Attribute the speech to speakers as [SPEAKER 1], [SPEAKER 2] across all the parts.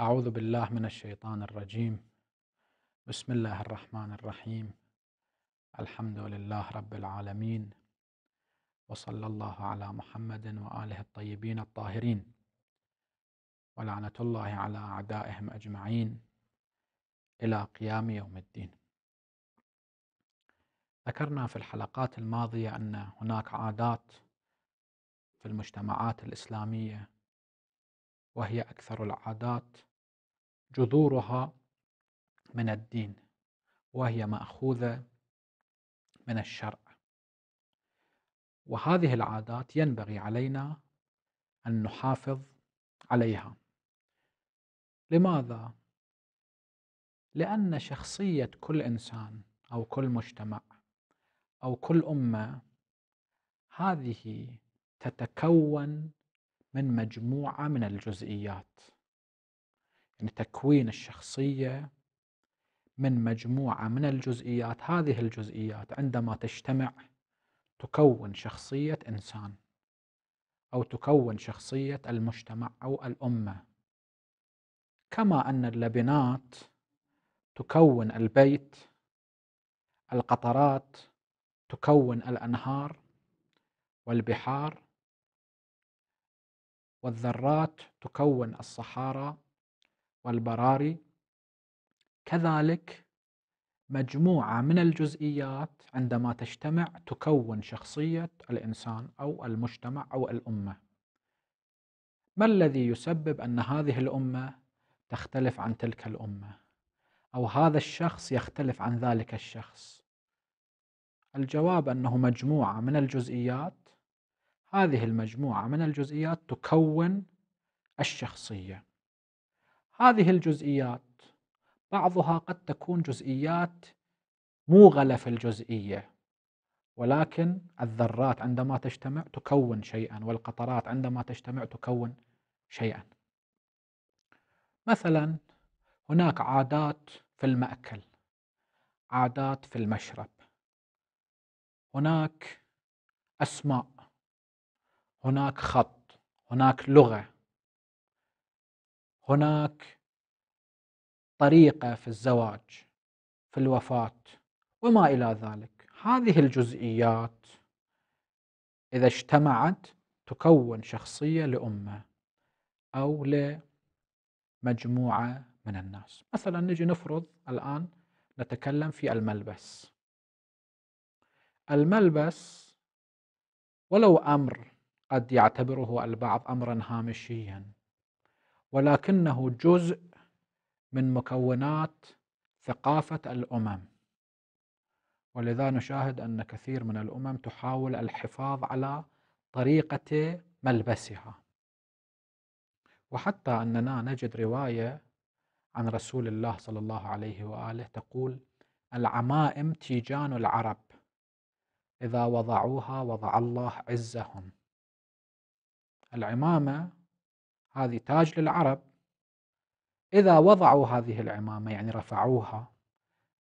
[SPEAKER 1] أعوذ بالله من الشيطان الرجيم بسم الله الرحمن الرحيم الحمد لله رب العالمين وصلى الله على محمد وآله الطيبين الطاهرين ولعنة الله على أعدائهم أجمعين إلى قيام يوم الدين ذكرنا في الحلقات الماضية أن هناك عادات في المجتمعات الإسلامية وهي أكثر العادات جذورها من الدين وهي ماخوذه من الشرع وهذه العادات ينبغي علينا ان نحافظ عليها لماذا لان شخصيه كل انسان او كل مجتمع او كل امه هذه تتكون من مجموعه من الجزئيات يعني تكوين الشخصية من مجموعة من الجزئيات هذه الجزئيات عندما تجتمع تكون شخصية إنسان أو تكون شخصية المجتمع أو الأمة كما أن اللبنات تكون البيت القطرات تكون الأنهار والبحار والذرات تكون الصحارى والبراري كذلك مجموعة من الجزئيات عندما تجتمع تكون شخصية الإنسان أو المجتمع أو الأمة ما الذي يسبب أن هذه الأمة تختلف عن تلك الأمة أو هذا الشخص يختلف عن ذلك الشخص الجواب أنه مجموعة من الجزئيات هذه المجموعة من الجزئيات تكون الشخصية هذه الجزئيات بعضها قد تكون جزئيات موغله في الجزئيه ولكن الذرات عندما تجتمع تكون شيئا والقطرات عندما تجتمع تكون شيئا مثلا هناك عادات في الماكل عادات في المشرب هناك اسماء هناك خط هناك لغه هناك طريقة في الزواج في الوفاة وما إلى ذلك هذه الجزئيات إذا اجتمعت تكون شخصية لأمة أو لمجموعة من الناس مثلا نجي نفرض الآن نتكلم في الملبس الملبس ولو أمر قد يعتبره البعض أمرا هامشيا ولكنه جزء من مكونات ثقافه الامم ولذا نشاهد ان كثير من الامم تحاول الحفاظ على طريقه ملبسها وحتى اننا نجد روايه عن رسول الله صلى الله عليه واله تقول العمائم تيجان العرب اذا وضعوها وضع الله عزهم العمامه هذه تاج للعرب إذا وضعوا هذه العمامة يعني رفعوها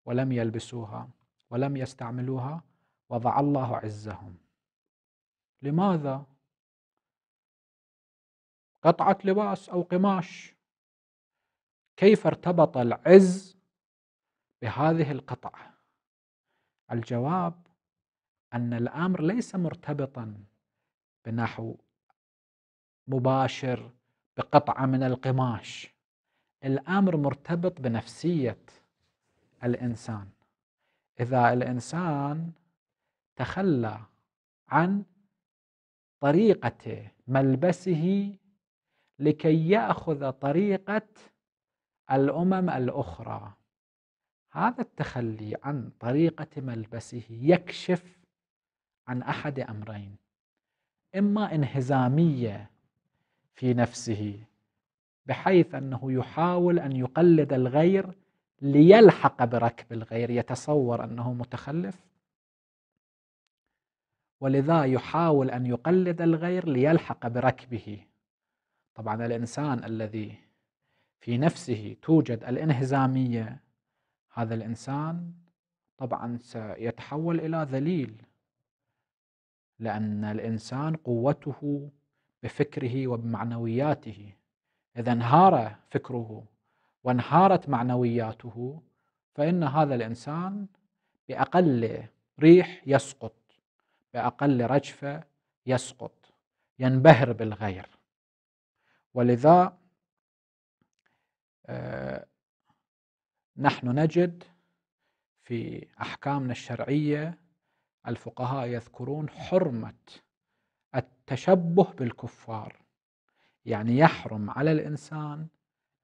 [SPEAKER 1] ولم يلبسوها ولم يستعملوها وضع الله عزهم لماذا؟ قطعة لباس أو قماش كيف ارتبط العز بهذه القطعة؟ الجواب أن الأمر ليس مرتبطا بنحو مباشر بقطعة من القماش الأمر مرتبط بنفسية الإنسان إذا الإنسان تخلى عن طريقة ملبسه لكي يأخذ طريقة الأمم الأخرى هذا التخلي عن طريقة ملبسه يكشف عن أحد أمرين إما انهزامية في نفسه بحيث أنه يحاول أن يقلد الغير ليلحق بركب الغير يتصور أنه متخلف ولذا يحاول أن يقلد الغير ليلحق بركبه طبعا الإنسان الذي في نفسه توجد الانهزامية هذا الإنسان طبعا سيتحول إلى ذليل لأن الإنسان قوته بفكره وبمعنوياته اذا انهار فكره وانهارت معنوياته فان هذا الانسان باقل ريح يسقط باقل رجفه يسقط ينبهر بالغير ولذا آه، نحن نجد في احكامنا الشرعيه الفقهاء يذكرون حرمه التشبه بالكفار يعني يحرم على الإنسان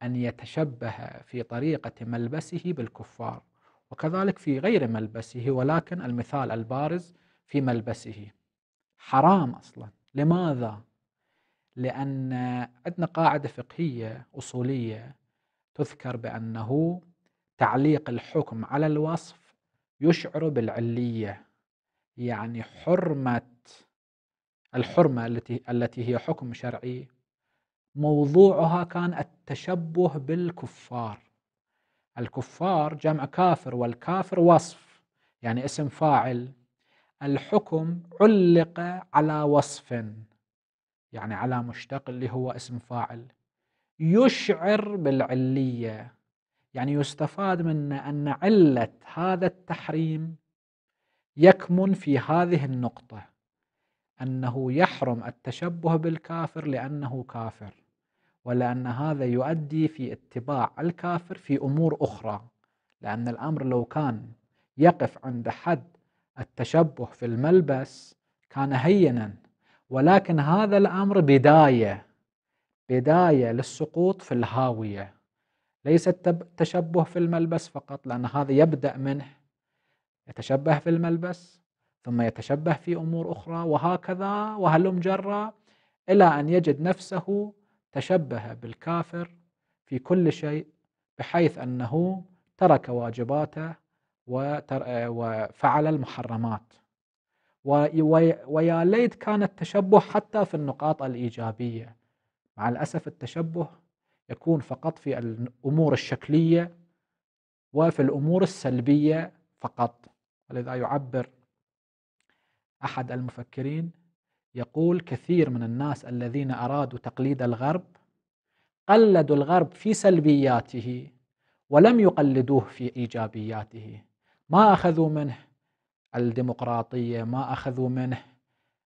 [SPEAKER 1] أن يتشبه في طريقة ملبسه بالكفار وكذلك في غير ملبسه ولكن المثال البارز في ملبسه حرام أصلا لماذا؟ لأن عندنا قاعدة فقهية أصولية تذكر بأنه تعليق الحكم على الوصف يشعر بالعلية يعني حرمة الحرمة التي التي هي حكم شرعي موضوعها كان التشبه بالكفار الكفار جمع كافر والكافر وصف يعني اسم فاعل الحكم علق على وصف يعني على مشتق اللي هو اسم فاعل يشعر بالعليه يعني يستفاد منه ان عله هذا التحريم يكمن في هذه النقطه أنه يحرم التشبه بالكافر لأنه كافر ولأن هذا يؤدي في اتباع الكافر في أمور أخرى لأن الأمر لو كان يقف عند حد التشبه في الملبس كان هينا ولكن هذا الأمر بداية بداية للسقوط في الهاوية ليس التشبه في الملبس فقط لأن هذا يبدأ منه يتشبه في الملبس ثم يتشبه في امور اخرى وهكذا وهلم جرا الى ان يجد نفسه تشبه بالكافر في كل شيء بحيث انه ترك واجباته وفعل المحرمات ويا ليت كان التشبه حتى في النقاط الايجابيه مع الاسف التشبه يكون فقط في الامور الشكليه وفي الامور السلبيه فقط ولذا يعبر أحد المفكرين يقول كثير من الناس الذين أرادوا تقليد الغرب قلدوا الغرب في سلبياته ولم يقلدوه في إيجابياته ما أخذوا منه الديمقراطية ما أخذوا منه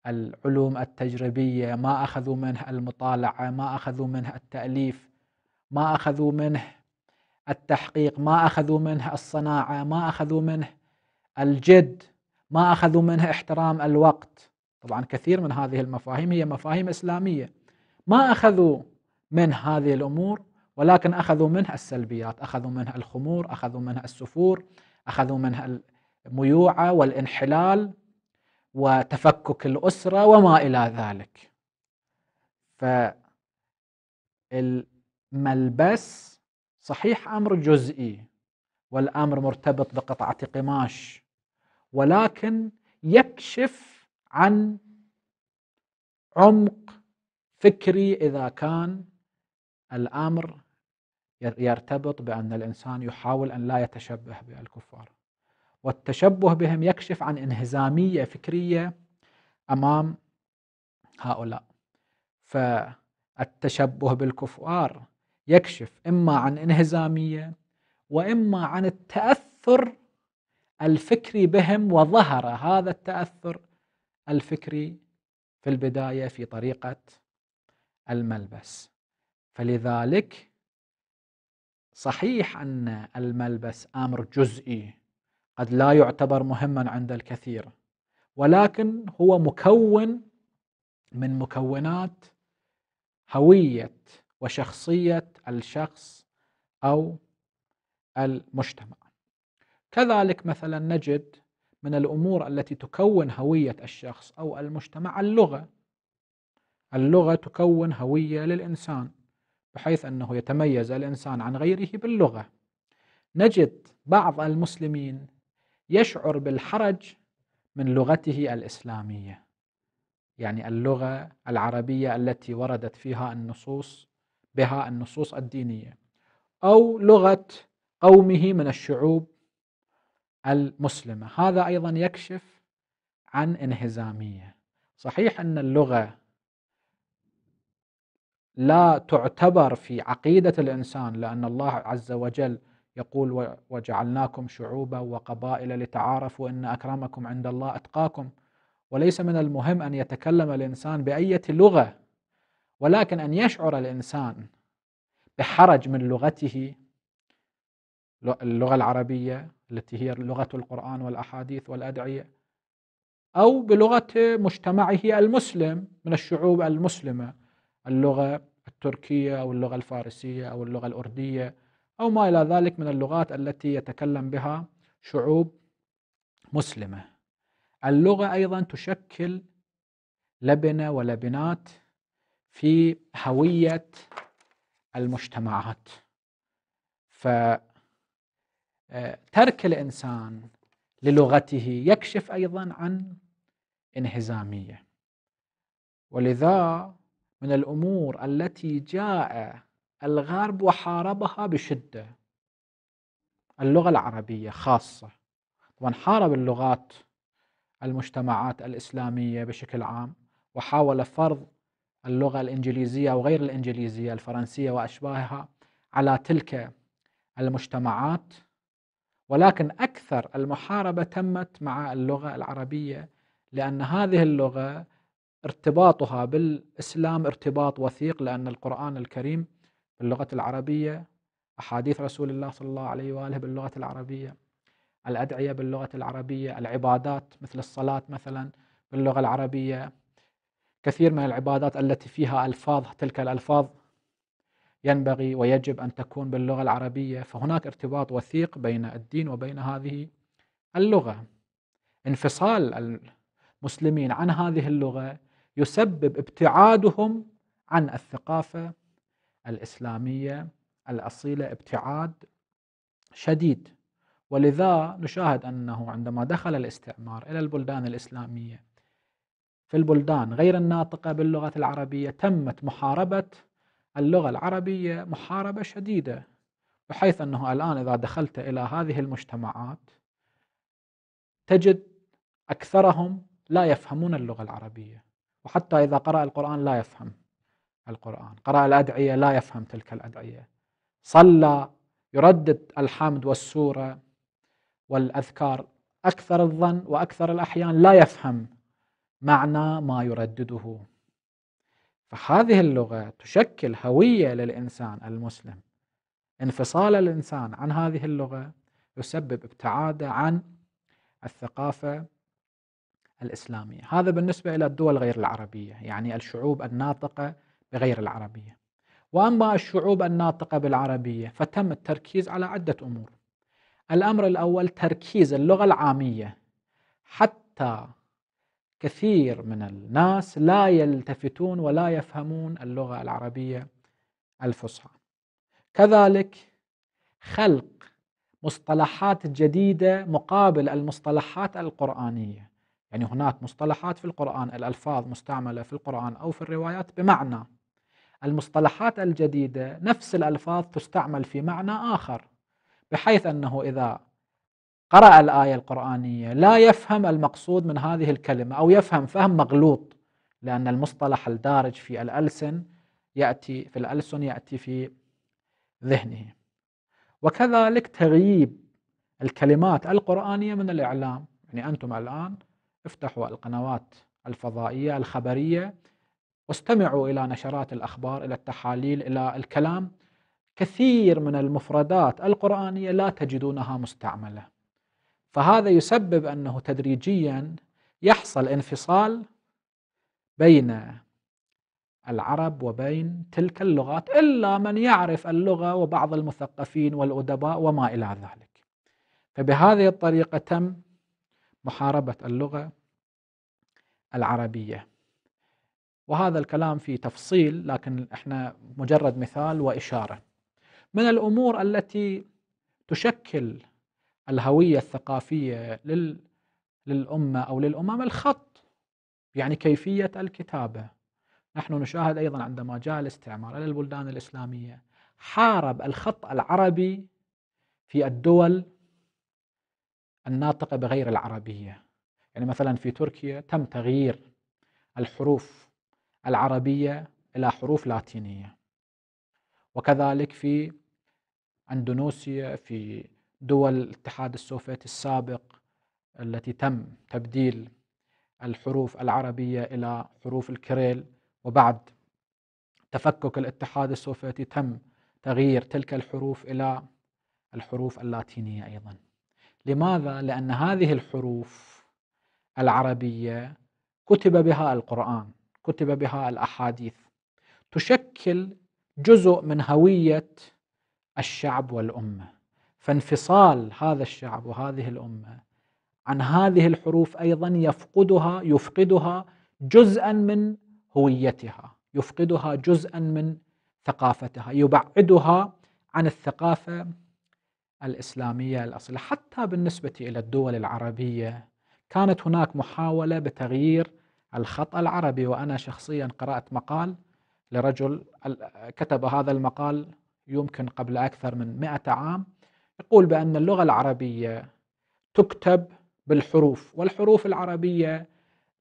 [SPEAKER 1] العلوم التجريبية ما أخذوا منه المطالعة ما أخذوا منه التأليف ما أخذوا منه التحقيق ما أخذوا منه الصناعة ما أخذوا منه الجد ما أخذوا منها احترام الوقت طبعا كثير من هذه المفاهيم هي مفاهيم إسلامية ما أخذوا من هذه الأمور ولكن أخذوا منها السلبيات أخذوا منها الخمور أخذوا منها السفور أخذوا منها الميوعة والانحلال وتفكك الأسرة وما إلى ذلك فالملبس صحيح أمر جزئي والأمر مرتبط بقطعة قماش ولكن يكشف عن عمق فكري اذا كان الامر يرتبط بان الانسان يحاول ان لا يتشبه بالكفار والتشبه بهم يكشف عن انهزاميه فكريه امام هؤلاء فالتشبه بالكفار يكشف اما عن انهزاميه واما عن التاثر الفكري بهم وظهر هذا التأثر الفكري في البداية في طريقة الملبس فلذلك صحيح أن الملبس أمر جزئي قد لا يعتبر مهما عند الكثير ولكن هو مكون من مكونات هوية وشخصية الشخص أو المجتمع كذلك مثلا نجد من الأمور التي تكون هوية الشخص أو المجتمع اللغة اللغة تكون هوية للإنسان بحيث أنه يتميز الإنسان عن غيره باللغة نجد بعض المسلمين يشعر بالحرج من لغته الإسلامية يعني اللغة العربية التي وردت فيها النصوص بها النصوص الدينية أو لغة قومه من الشعوب المسلمه هذا ايضا يكشف عن انهزاميه صحيح ان اللغه لا تعتبر في عقيده الانسان لان الله عز وجل يقول وجعلناكم شعوبا وقبائل لتعارفوا ان اكرمكم عند الله اتقاكم وليس من المهم ان يتكلم الانسان باية لغه ولكن ان يشعر الانسان بحرج من لغته اللغة العربية التي هي لغة القرآن والأحاديث والأدعية أو بلغة مجتمعه المسلم من الشعوب المسلمة اللغة التركية أو اللغة الفارسية أو اللغة الأردية أو ما إلى ذلك من اللغات التي يتكلم بها شعوب مسلمة اللغة أيضا تشكل لبنة ولبنات في هوية المجتمعات ف ترك الانسان للغته يكشف ايضا عن انهزاميه ولذا من الامور التي جاء الغرب وحاربها بشده اللغه العربيه خاصه طبعا حارب اللغات المجتمعات الاسلاميه بشكل عام وحاول فرض اللغه الانجليزيه وغير الانجليزيه الفرنسيه واشباهها على تلك المجتمعات ولكن أكثر المحاربة تمت مع اللغة العربية لأن هذه اللغة ارتباطها بالإسلام ارتباط وثيق لأن القرآن الكريم باللغة العربية أحاديث رسول الله صلى الله عليه وآله باللغة العربية الأدعية باللغة العربية العبادات مثل الصلاة مثلا باللغة العربية كثير من العبادات التي فيها ألفاظ تلك الألفاظ ينبغي ويجب أن تكون باللغة العربية فهناك ارتباط وثيق بين الدين وبين هذه اللغة انفصال المسلمين عن هذه اللغة يسبب ابتعادهم عن الثقافة الإسلامية الأصيلة ابتعاد شديد ولذا نشاهد أنه عندما دخل الاستعمار إلى البلدان الإسلامية في البلدان غير الناطقة باللغة العربية تمت محاربة اللغة العربية محاربة شديدة بحيث أنه الآن إذا دخلت إلى هذه المجتمعات تجد أكثرهم لا يفهمون اللغة العربية وحتى إذا قرأ القرآن لا يفهم القرآن قرأ الأدعية لا يفهم تلك الأدعية صلى يردد الحمد والسورة والأذكار أكثر الظن وأكثر الأحيان لا يفهم معنى ما يردده فهذه اللغة تشكل هوية للإنسان المسلم انفصال الإنسان عن هذه اللغة يسبب ابتعاده عن الثقافة الإسلامية هذا بالنسبة إلى الدول غير العربية يعني الشعوب الناطقة بغير العربية وأما الشعوب الناطقة بالعربية فتم التركيز على عدة أمور الأمر الأول تركيز اللغة العامية حتى كثير من الناس لا يلتفتون ولا يفهمون اللغة العربية الفصحى كذلك خلق مصطلحات جديدة مقابل المصطلحات القرآنية يعني هناك مصطلحات في القرآن الألفاظ مستعملة في القرآن أو في الروايات بمعنى المصطلحات الجديدة نفس الألفاظ تستعمل في معنى آخر بحيث أنه إذا قرأ الآية القرآنية لا يفهم المقصود من هذه الكلمة أو يفهم فهم مغلوط لأن المصطلح الدارج في الألسن يأتي في الألسن يأتي في ذهنه وكذلك تغييب الكلمات القرآنية من الإعلام يعني أنتم الآن افتحوا القنوات الفضائية الخبرية واستمعوا إلى نشرات الأخبار إلى التحاليل إلى الكلام كثير من المفردات القرآنية لا تجدونها مستعملة فهذا يسبب أنه تدريجيا يحصل انفصال بين العرب وبين تلك اللغات إلا من يعرف اللغة وبعض المثقفين والأدباء وما إلى ذلك فبهذه الطريقة تم محاربة اللغة العربية وهذا الكلام في تفصيل لكن احنا مجرد مثال وإشارة من الأمور التي تشكل الهوية الثقافية لل للأمة أو للأمم الخط يعني كيفية الكتابة نحن نشاهد أيضا عندما جاء الاستعمار إلى البلدان الإسلامية حارب الخط العربي في الدول الناطقة بغير العربية يعني مثلا في تركيا تم تغيير الحروف العربية إلى حروف لاتينية وكذلك في أندونوسيا في دول الاتحاد السوفيتي السابق التي تم تبديل الحروف العربية إلى حروف الكريل وبعد تفكك الاتحاد السوفيتي تم تغيير تلك الحروف إلى الحروف اللاتينية أيضا لماذا؟ لأن هذه الحروف العربية كتب بها القرآن كتب بها الأحاديث تشكل جزء من هوية الشعب والأمة فانفصال هذا الشعب وهذه الامه عن هذه الحروف ايضا يفقدها يفقدها جزءا من هويتها، يفقدها جزءا من ثقافتها، يبعدها عن الثقافه الاسلاميه الاصيله، حتى بالنسبه الى الدول العربيه كانت هناك محاوله بتغيير الخط العربي وانا شخصيا قرات مقال لرجل كتب هذا المقال يمكن قبل اكثر من 100 عام يقول بأن اللغة العربية تكتب بالحروف والحروف العربية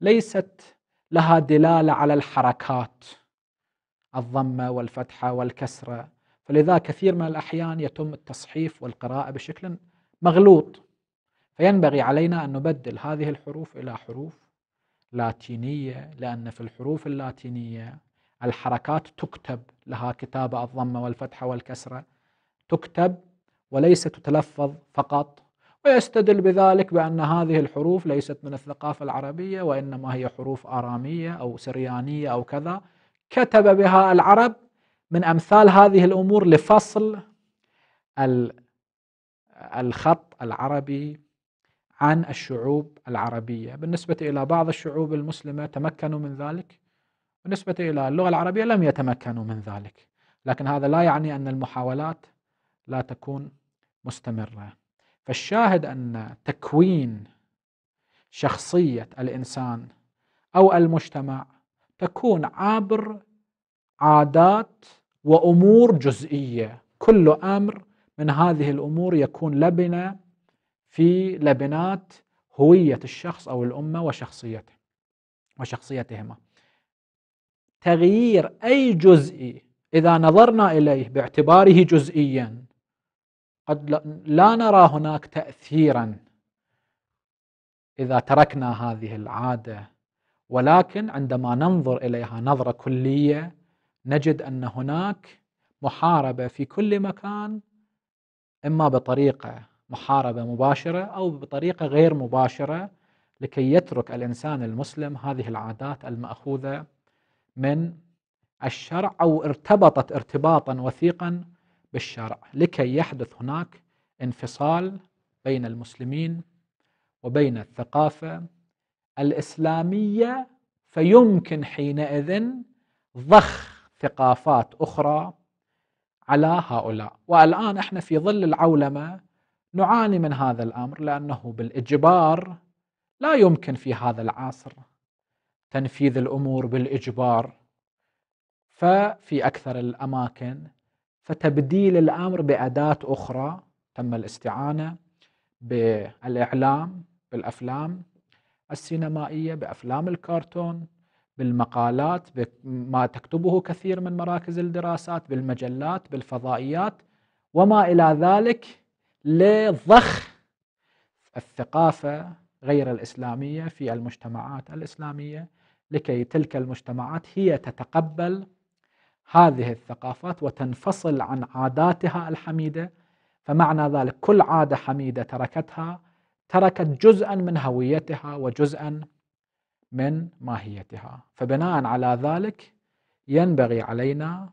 [SPEAKER 1] ليست لها دلالة على الحركات الضمة والفتحة والكسرة فلذا كثير من الأحيان يتم التصحيف والقراءة بشكل مغلوط فينبغي علينا أن نبدل هذه الحروف إلى حروف لاتينية لأن في الحروف اللاتينية الحركات تكتب لها كتابة الضمة والفتحة والكسرة تكتب وليس تتلفظ فقط ويستدل بذلك بأن هذه الحروف ليست من الثقافة العربية وإنما هي حروف آرامية أو سريانية أو كذا كتب بها العرب من أمثال هذه الأمور لفصل الخط العربي عن الشعوب العربية بالنسبة إلى بعض الشعوب المسلمة تمكنوا من ذلك بالنسبة إلى اللغة العربية لم يتمكنوا من ذلك لكن هذا لا يعني أن المحاولات لا تكون مستمره فالشاهد ان تكوين شخصيه الانسان او المجتمع تكون عبر عادات وامور جزئيه كل امر من هذه الامور يكون لبنه في لبنات هويه الشخص او الامه وشخصيته وشخصيتهما تغيير اي جزء اذا نظرنا اليه باعتباره جزئيا قد لا نرى هناك تاثيرا اذا تركنا هذه العاده ولكن عندما ننظر اليها نظره كليه نجد ان هناك محاربه في كل مكان اما بطريقه محاربه مباشره او بطريقه غير مباشره لكي يترك الانسان المسلم هذه العادات الماخوذه من الشرع او ارتبطت ارتباطا وثيقا بالشرع لكي يحدث هناك انفصال بين المسلمين وبين الثقافة الإسلامية فيمكن حينئذ ضخ ثقافات أخرى على هؤلاء والآن احنا في ظل العولمة نعاني من هذا الأمر لأنه بالإجبار لا يمكن في هذا العصر تنفيذ الأمور بالإجبار ففي أكثر الأماكن فتبديل الامر باداه اخرى تم الاستعانه بالاعلام بالافلام السينمائيه بافلام الكرتون بالمقالات بما تكتبه كثير من مراكز الدراسات بالمجلات بالفضائيات وما الى ذلك لضخ الثقافه غير الاسلاميه في المجتمعات الاسلاميه لكي تلك المجتمعات هي تتقبل هذه الثقافات وتنفصل عن عاداتها الحميده فمعنى ذلك كل عاده حميده تركتها تركت جزءا من هويتها وجزءا من ماهيتها فبناء على ذلك ينبغي علينا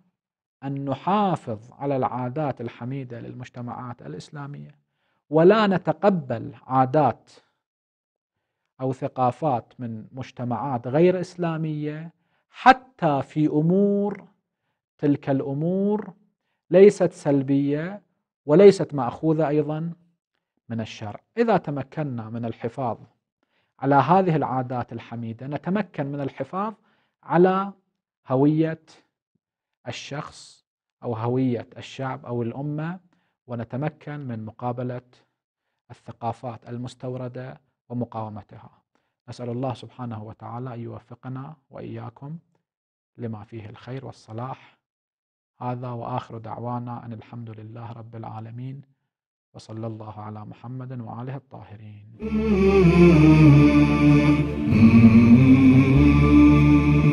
[SPEAKER 1] ان نحافظ على العادات الحميده للمجتمعات الاسلاميه ولا نتقبل عادات او ثقافات من مجتمعات غير اسلاميه حتى في امور تلك الامور ليست سلبيه وليست ماخوذه ايضا من الشرع، اذا تمكنا من الحفاظ على هذه العادات الحميده نتمكن من الحفاظ على هويه الشخص او هويه الشعب او الامه ونتمكن من مقابله الثقافات المستورده ومقاومتها. نسال الله سبحانه وتعالى ان يوفقنا واياكم لما فيه الخير والصلاح هذا واخر دعوانا ان الحمد لله رب العالمين وصلى الله على محمد واله الطاهرين.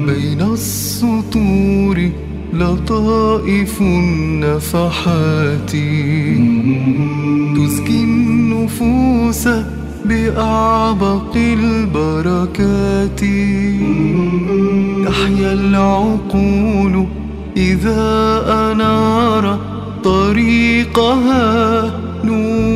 [SPEAKER 2] بين السطور لطائف النفحات تزكي النفوس بأعبق البركات تحيا العقول إذا أنار طريقها نور